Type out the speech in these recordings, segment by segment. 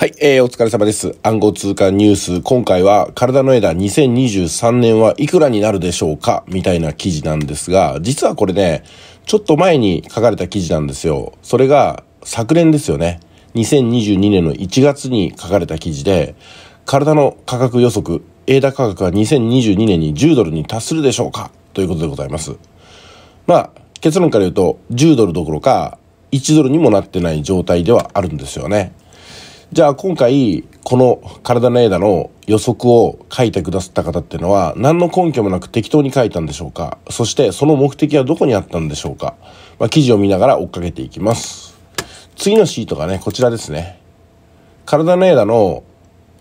はい、えー、お疲れ様です。暗号通貨ニュース。今回は、体の枝2023年はいくらになるでしょうかみたいな記事なんですが、実はこれね、ちょっと前に書かれた記事なんですよ。それが、昨年ですよね。2022年の1月に書かれた記事で、体の価格予測、枝価格は2022年に10ドルに達するでしょうかということでございます。まあ、結論から言うと、10ドルどころか、1ドルにもなってない状態ではあるんですよね。じゃあ今回、この体の枝の予測を書いてくださった方っていうのは、何の根拠もなく適当に書いたんでしょうかそしてその目的はどこにあったんでしょうか、まあ、記事を見ながら追っかけていきます。次のシートがね、こちらですね。体の枝の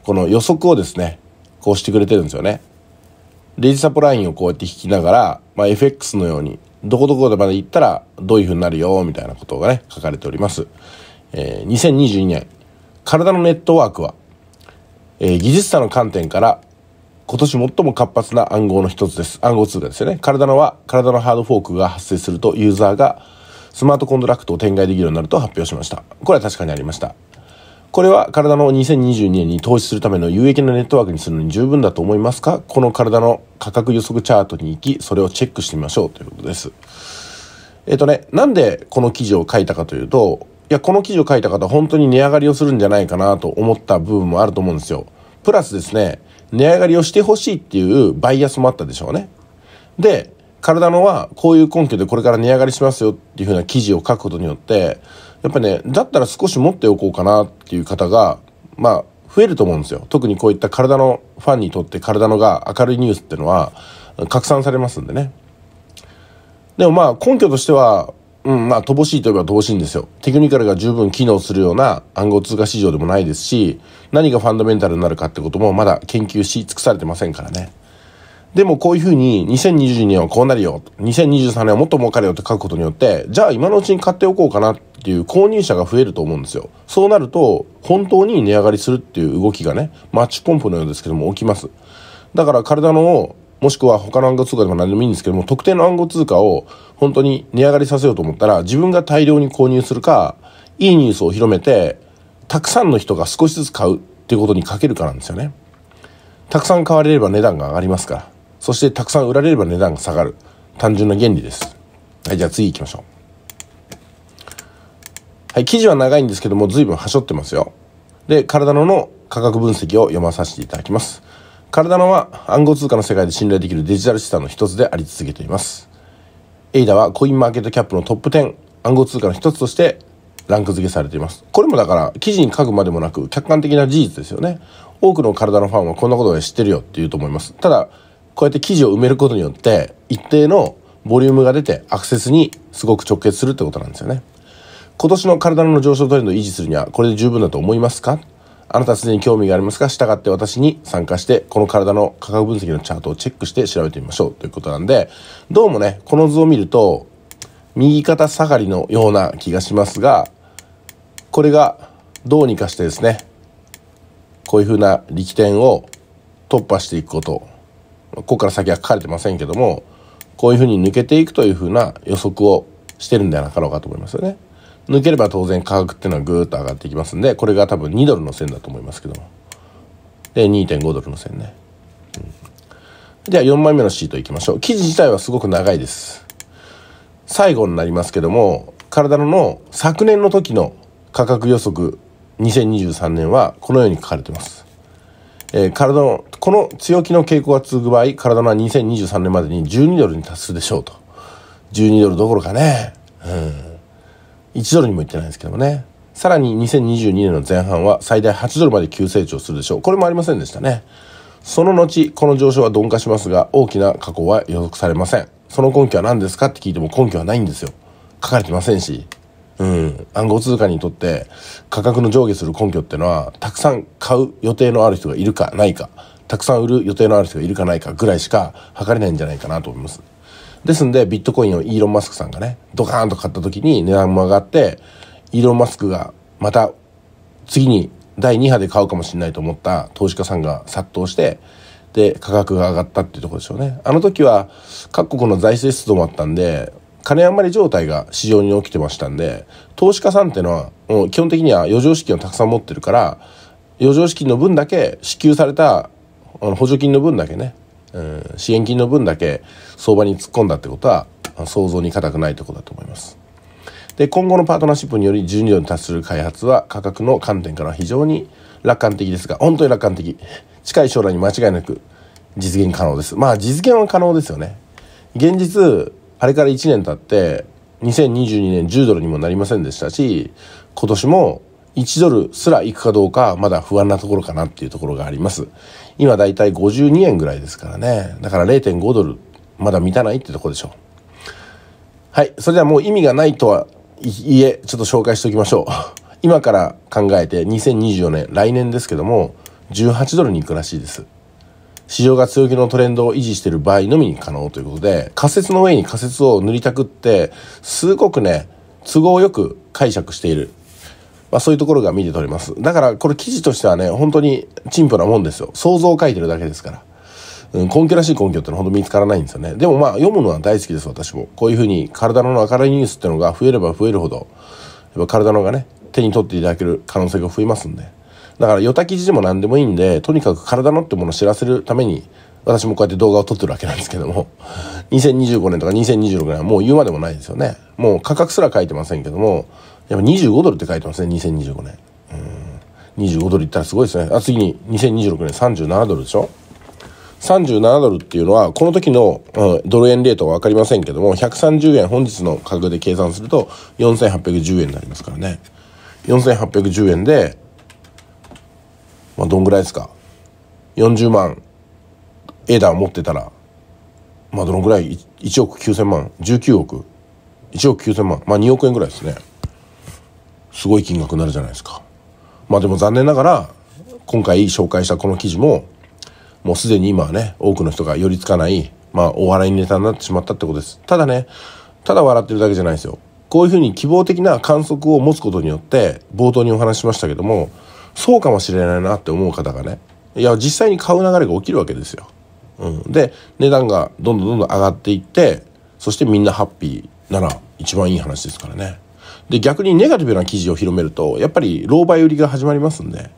この予測をですね、こうしてくれてるんですよね。レジサポラインをこうやって引きながら、まあ、FX のように、どこどこまで行ったらどういう風になるよ、みたいなことがね、書かれております。えー、2022年体のネットワークは、えー、技術者の観点から今年最も活発な暗号の一つです。暗号通貨ですよね。体のは、体のハードフォークが発生するとユーザーがスマートコントラクトを展開できるようになると発表しました。これは確かにありました。これは体の2022年に投資するための有益なネットワークにするのに十分だと思いますかこの体の価格予測チャートに行き、それをチェックしてみましょうということです。えっ、ー、とね、なんでこの記事を書いたかというと、いや、この記事を書いた方、本当に値上がりをするんじゃないかなと思った部分もあると思うんですよ。プラスですね、値上がりをしてほしいっていうバイアスもあったでしょうね。で、体のはこういう根拠でこれから値上がりしますよっていうふうな記事を書くことによって、やっぱね、だったら少し持っておこうかなっていう方が、まあ、増えると思うんですよ。特にこういった体のファンにとって体のが明るいニュースっていうのは拡散されますんでね。でもまあ根拠としてはうん、まあ、乏しいといえば乏しいんですよ。テクニカルが十分機能するような暗号通貨市場でもないですし、何がファンダメンタルになるかってこともまだ研究し尽くされてませんからね。でもこういうふうに2022年はこうなるよ、2023年はもっと儲かるよって書くことによって、じゃあ今のうちに買っておこうかなっていう購入者が増えると思うんですよ。そうなると、本当に値上がりするっていう動きがね、マッチポンプのようですけども起きます。だから体のもしくは他の暗号通貨でも何でもいいんですけども、特定の暗号通貨を本当に値上がりさせようと思ったら、自分が大量に購入するか、いいニュースを広めて、たくさんの人が少しずつ買うっていうことにかけるかなんですよね。たくさん買われれば値段が上がりますから。そしてたくさん売られれば値段が下がる。単純な原理です。はい、じゃあ次行きましょう。はい、記事は長いんですけども、随分はしょってますよ。で、体のの価格分析を読まさせていただきます。体のは暗号通貨の世界で信頼できるデジタル資産の一つであり続けています。エイダはコインマーケットキャップのトップ10暗号通貨の一つとしてランク付けされています。これもだから記事に書くまでもなく客観的な事実ですよね。多くの体のファンはこんなことを知ってるよって言うと思います。ただ、こうやって記事を埋めることによって一定のボリュームが出てアクセスにすごく直結するってことなんですよね。今年の体の上昇トレンドを維持するにはこれで十分だと思いますかあなたすでに興味がありますが、従って私に参加して、この体の価格分析のチャートをチェックして調べてみましょうということなんで、どうもね、この図を見ると、右肩下がりのような気がしますが、これがどうにかしてですね、こういう風な力点を突破していくこと、ここから先は書かれてませんけども、こういう風に抜けていくという風な予測をしてるんではなかろうかと思いますよね。抜ければ当然価格っていうのはぐーっと上がっていきますんでこれが多分2ドルの線だと思いますけどもで2.5ドルの線ね、うん、では4枚目のシートいきましょう生地自体はすごく長いです最後になりますけども体の昨年の時の価格予測2023年はこのように書かれてます、えー、体のこの強気の傾向が続く場合体は2023年までに12ドルに達するでしょうと12ドルどころかねうん1ドルにもいってないですけどもね。さらに2022年の前半は最大8ドルまで急成長するでしょう。これもありませんでしたね。その後、この上昇は鈍化しますが、大きな加工は予測されません。その根拠は何ですかって聞いても根拠はないんですよ。書かれてませんし。うん。暗号通貨にとって価格の上下する根拠ってのは、たくさん買う予定のある人がいるかないか、たくさん売る予定のある人がいるかないかぐらいしか測れないんじゃないかなと思います。ですんで、ビットコインをイーロン・マスクさんがね、ドカーンと買った時に値段も上がって、イーロン・マスクがまた次に第2波で買うかもしれないと思った投資家さんが殺到して、で、価格が上がったっていうところでしょうね。あの時は各国の財政出動もあったんで、金余り状態が市場に起きてましたんで、投資家さんっていうのは、もう基本的には余剰資金をたくさん持ってるから、余剰資金の分だけ支給された補助金の分だけねうん、支援金の分だけ相場に突っ込んだってことは想像に難くないとこだと思います。で今後のパートナーシップにより12度に達する開発は価格の観点から非常に楽観的ですが本当に楽観的近い将来に間違いなく実現可能ですまあ実現は可能ですよね現実あれから1年経って2022年10ドルにもなりませんでしたし今年も1ドルすら行くかどうかまだ不安なところかなっていうところがあります今だいたい52円ぐらいですからね。だから0.5ドル、まだ満たないってとこでしょう。はい。それではもう意味がないとはいえ、ちょっと紹介しておきましょう。今から考えて2024年、来年ですけども、18ドルに行くらしいです。市場が強気のトレンドを維持している場合のみに可能ということで、仮説の上に仮説を塗りたくって、すごくね、都合よく解釈しているまあ、そういうところが見て取れます。だからこれ記事としてはね、本当に陳腐なもんですよ。想像を書いてるだけですから。うん、根拠らしい根拠ってのは本当見つからないんですよね。でもまあ読むのは大好きです私も。こういうふうに体の明るいニュースってのが増えれば増えるほど、やっぱ体のがね、手に取っていただける可能性が増えますんで。だから与太記事でも何でもいいんで、とにかく体のってものを知らせるために、私もこうやって動画を撮ってるわけなんですけども、2025年とか2026年はもう言うまでもないですよね。もう価格すら書いてませんけども、やっぱ25ドルって書いてますね2025年うん25ドルいったらすごいですねあ次に2026年37ドルでしょ37ドルっていうのはこの時の、うん、ドル円レートは分かりませんけども130円本日の価格で計算すると4810円になりますからね4810円で、まあ、どんぐらいですか40万エダー持ってたらまあどのぐらい1億9,000万19億1億9,000万まあ2億円ぐらいですねすごい金額になるじゃないですか。まあでも残念ながら今回紹介したこの記事ももうすでに今はね多くの人が寄りつかない、まあ、お笑いネタになってしまったってことですただねただ笑ってるだけじゃないですよこういうふうに希望的な観測を持つことによって冒頭にお話しましたけどもそうかもしれないなって思う方がねいや実際に買う流れが起きるわけですよ、うん、で値段がどんどんどんどん上がっていってそしてみんなハッピーなら一番いい話ですからねで、逆にネガティブな記事を広めると、やっぱり、老媒売りが始まりますんで、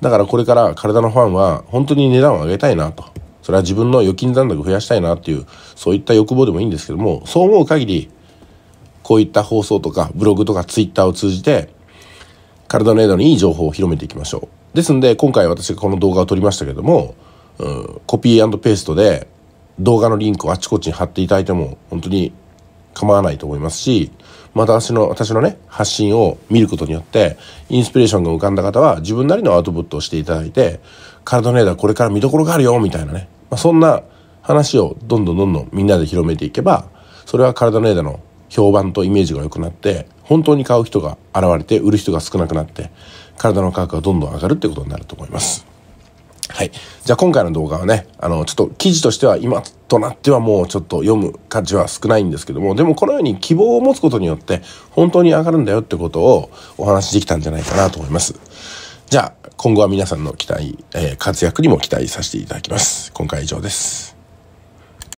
だからこれから体のファンは、本当に値段を上げたいなと。それは自分の預金残高増やしたいなっていう、そういった欲望でもいいんですけども、そう思う限り、こういった放送とか、ブログとか、ツイッターを通じて、体のエドのいい情報を広めていきましょう。ですんで、今回私がこの動画を撮りましたけども、うん、コピーペーストで動画のリンクをあちこちに貼っていただいても、本当に構わないと思いますし、また私の、私のね、発信を見ることによって、インスピレーションが浮かんだ方は、自分なりのアウトプットをしていただいて、カルドネーダーこれから見どころがあるよ、みたいなね。まあ、そんな話をどんどんどんどんみんなで広めていけば、それはカルドネーダーの評判とイメージが良くなって、本当に買う人が現れて、売る人が少なくなって、体の価格がどんどん上がるってことになると思います。はい。じゃあ今回の動画はね、あの、ちょっと記事としては今となってはもうちょっと読む価値は少ないんですけども、でもこのように希望を持つことによって本当に上がるんだよってことをお話しできたんじゃないかなと思います。じゃあ今後は皆さんの期待、えー、活躍にも期待させていただきます。今回以上です。